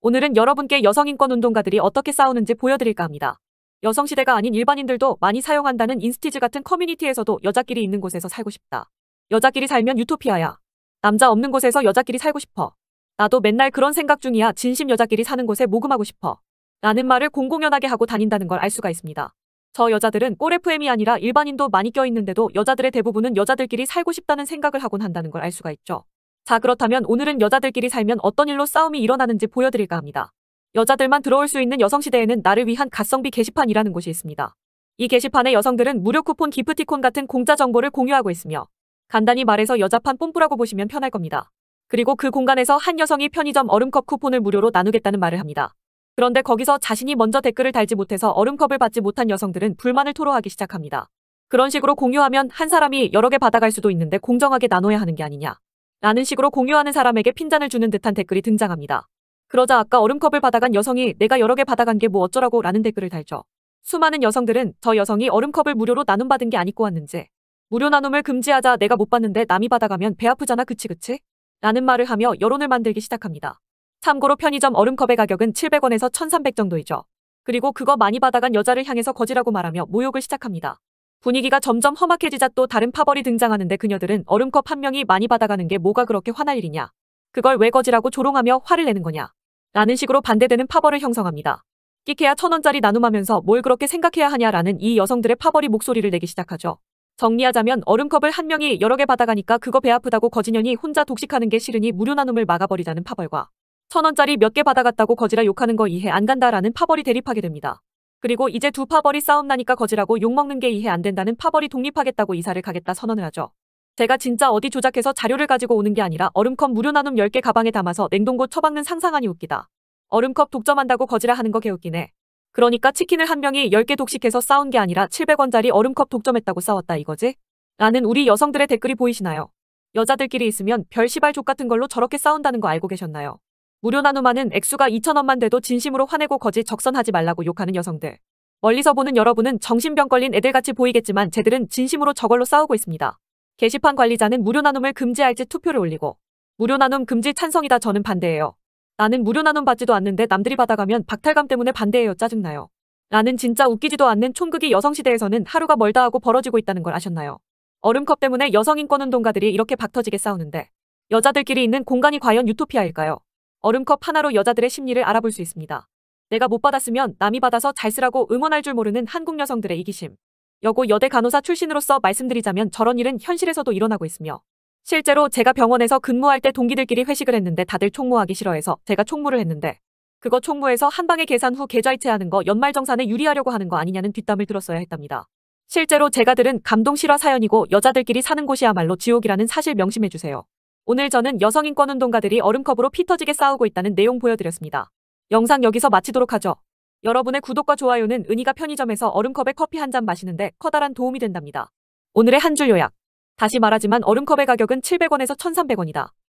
오늘은 여러분께 여성인권 운동가들이 어떻게 싸우는지 보여드릴까 합니다. 여성시대가 아닌 일반인들도 많이 사용한다는 인스티즈 같은 커뮤니티에서도 여자끼리 있는 곳에서 살고 싶다. 여자끼리 살면 유토피아야. 남자 없는 곳에서 여자끼리 살고 싶어. 나도 맨날 그런 생각 중이야 진심 여자끼리 사는 곳에 모금하고 싶어. 라는 말을 공공연하게 하고 다닌다는 걸 알 수가 있습니다. 저 여자들은 꼬레프엠이 아니라 일반인도 많이 껴있는데도 여자들의 대부분은 여자들끼리 살고 싶다는 생각을 하곤 한다는 걸 알 수가 있죠. 자 그렇다면 오늘은 여자들끼리 살면 어떤 일로 싸움이 일어나는지 보여드릴까 합니다. 여자들만 들어올 수 있는 여성시대에는 나를 위한 갓성비 게시판이라는 곳이 있습니다. 이 게시판에 여성들은 무료 쿠폰 기프티콘 같은 공짜 정보를 공유하고 있으며 간단히 말해서 여자판 뽐뿌라고 보시면 편할 겁니다. 그리고 그 공간에서 한 여성이 편의점 얼음컵 쿠폰을 무료로 나누겠다는 말을 합니다. 그런데 거기서 자신이 먼저 댓글을 달지 못해서 얼음컵을 받지 못한 여성들은 불만을 토로하기 시작합니다. 그런 식으로 공유하면 한 사람이 여러 개 받아갈 수도 있는데 공정하게 나눠야 하는 게 아니냐. 라는 식으로 공유하는 사람에게 핀잔을 주는 듯한 댓글이 등장합니다. 그러자 아까 얼음컵을 받아간 여성이 내가 여러 개 받아간 게 뭐 어쩌라고 라는 댓글을 달죠. 수많은 여성들은 저 여성이 얼음컵을 무료로 나눔받은 게 아니고 왔는지 무료 나눔을 금지하자 내가 못 받는데 남이 받아가면 배 아프잖아 그치 그치? 라는 말을 하며 여론을 만들기 시작합니다. 참고로 편의점 얼음컵의 가격은 700원에서 1300 정도이죠. 그리고 그거 많이 받아간 여자를 향해서 거지라고 말하며 모욕을 시작합니다. 분위기가 점점 험악해지자 또 다른 파벌이 등장하는데 그녀들은 얼음컵 한 명이 많이 받아가는 게 뭐가 그렇게 화날 일이냐. 그걸 왜 거지라고 조롱하며 화를 내는 거냐. 라는 식으로 반대되는 파벌을 형성합니다. 끼케야 천원짜리 나눔하면서 뭘 그렇게 생각해야 하냐라는 이 여성들의 파벌이 목소리를 내기 시작하죠. 정리하자면 얼음컵을 한 명이 여러 개 받아가니까 그거 배 아프다고 거지년이 혼자 독식하는 게 싫으니 무료 나눔을 막아버리자는 파벌과 천원짜리 몇 개 받아갔다고 거지라 욕하는 거 이해 안 간다라는 파벌이 대립하게 됩니다. 그리고 이제 두 파벌이 싸움 나니까 거지라고 욕먹는 게 이해 안 된다는 파벌이 독립하겠다고 이사를 가겠다 선언을 하죠. 제가 진짜 어디 조작해서 자료를 가지고 오는 게 아니라 얼음컵 무료 나눔 10개 가방에 담아서 냉동고 처박는 상상하니 웃기다. 얼음컵 독점한다고 거지라 하는 거 개웃기네. 그러니까 치킨을 한 명이 10개 독식해서 싸운 게 아니라 700원짜리 얼음컵 독점했다고 싸웠다 이거지? 라는 우리 여성들의 댓글이 보이시나요? 여자들끼리 있으면 별 시발 족 같은 걸로 저렇게 싸운다는 거 알고 계셨나요? 무료 나눔하는 액수가 2천원만 돼도 진심으로 화내고 거짓 적선하지 말라고 욕하는 여성들. 멀리서 보는 여러분은 정신병 걸린 애들같이 보이겠지만 쟤들은 진심으로 저걸로 싸우고 있습니다. 게시판 관리자는 무료 나눔을 금지할지 투표를 올리고 무료 나눔 금지 찬성이다 저는 반대해요. 나는 무료 나눔 받지도 않는데 남들이 받아가면 박탈감 때문에 반대해요 짜증나요. 나는 진짜 웃기지도 않는 총극이 여성시대에서는 하루가 멀다 하고 벌어지고 있다는 걸 아셨나요? 얼음컵 때문에 여성인권운동가들이 이렇게 박터지게 싸우는데 여자들끼리 있는 공간이 과연 유토피아일까요? 얼음컵 하나로 여자들의 심리를 알아볼 수 있습니다. 내가 못 받았으면 남이 받아서 잘 쓰라고 응원할 줄 모르는 한국 여성들의 이기심. 여고 여대 간호사 출신으로서 말씀드리자면 저런 일은 현실에서도 일어나고 있으며 실제로 제가 병원에서 근무할 때 동기들끼리 회식을 했는데 다들 총무하기 싫어해서 제가 총무를 했는데 그거 총무에서 한 방에 계산 후 계좌이체하는 거 연말정산에 유리하려고 하는 거 아니냐는 뒷담을 들었어야 했답니다. 실제로 제가 들은 감동 실화 사연이고 여자들끼리 사는 곳이야말로 지옥이라는 사실 명심해주세요. 오늘 저는 여성인권운동가들이 얼음컵으로 피터지게 싸우고 있다는 내용 보여드렸습니다. 영상 여기서 마치도록 하죠. 여러분의 구독과 좋아요는 은희가 편의점에서 얼음컵에 커피 한 잔 마시는데 커다란 도움이 된답니다. 오늘의 한 줄 요약. 다시 말하지만 얼음컵의 가격은 700원에서 1300원이다.